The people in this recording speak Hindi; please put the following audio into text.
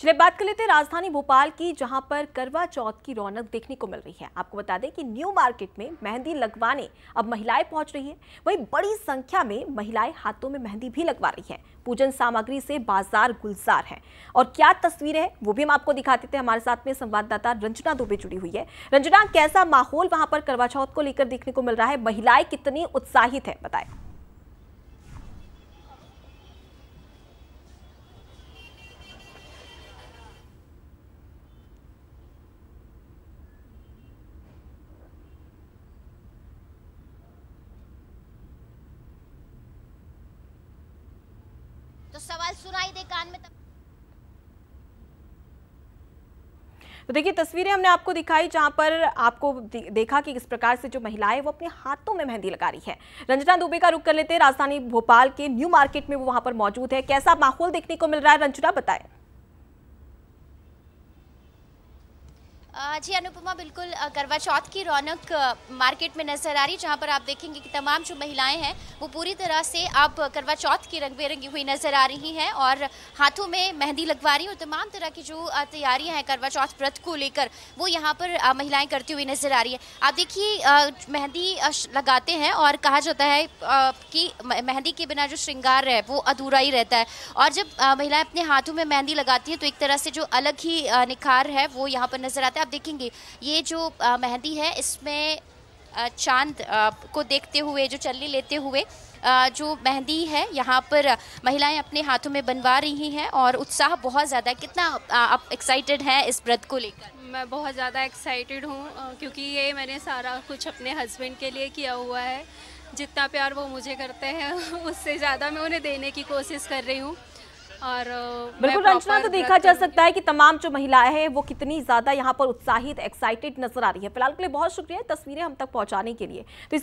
चलिए बात कर लेते हैं राजधानी भोपाल की जहां पर करवा चौथ की रौनक देखने को मिल रही है आपको बता दें कि न्यू मार्केट में मेहंदी लगवाने अब महिलाएं पहुंच रही है वहीं बड़ी संख्या में महिलाएं हाथों में मेहंदी भी लगवा रही है पूजन सामग्री से बाजार गुलजार है और क्या तस्वीर है वो भी हम आपको दिखाते थे हमारे साथ में संवाददाता रंजना दुबे जुड़ी हुई है रंजना कैसा माहौल वहां पर करवा चौथ को लेकर देखने को मिल रहा है महिलाएं कितनी उत्साहित है बताएं आवाज सुनाई दे कान में तो देखिए तस्वीरें हमने आपको दिखाई जहां पर आपको देखा कि किस प्रकार से जो महिलाएं वो अपने हाथों में मेहंदी लगा रही है रंजना दुबे का रुख कर लेते हैं राजधानी भोपाल के न्यू मार्केट में वो वहां पर मौजूद है कैसा माहौल देखने को मिल रहा है रंजना बताएं जी अनुपमा बिल्कुल करवा चौथ की रौनक मार्केट में नजर आ रही जहां पर आप देखेंगे कि तमाम जो महिलाएं हैं वो पूरी तरह से आप करवा चौथ की रंग बेरंगी हुई नजर आ रही हैं और हाथों में मेहंदी लगवा रही और तमाम तरह की जो तैयारियां हैं करवा चौथ व्रत को लेकर वो यहाँ पर महिलाएं करती हुई नजर आ रही है आप देखिए मेहंदी लगाते हैं और कहा जाता है कि मेहंदी के बिना जो श्रृंगार है वो अधूरा ही रहता है और जब महिलाएं अपने हाथों में मेहंदी लगाती हैं तो एक तरह से जो अलग ही निखार है वो यहाँ पर नजर आता है आप देखेंगे ये जो मेहंदी है इसमें चांद को देखते हुए जो चलने लेते हुए जो मेहंदी है यहाँ पर महिलाएं अपने हाथों में बनवा रही हैं और उत्साह बहुत ज़्यादा कितना आप एक्साइटेड हैं इस व्रत को लेकर मैं बहुत ज़्यादा एक्साइटेड हूँ क्योंकि ये मैंने सारा कुछ अपने हस्बैंड के लिए किया हुआ है जितना प्यार वो मुझे करते हैं उससे ज़्यादा मैं उन्हें देने की कोशिश कर रही हूँ और बिल्कुल रंजना तो देखा जा सकता है कि तमाम जो महिलाएं हैं वो कितनी ज़्यादा यहाँ पर उत्साहित एक्साइटेड नजर आ रही है फिलहाल के लिए बहुत शुक्रिया तस्वीरें हम तक पहुँचाने के लिए तो इसी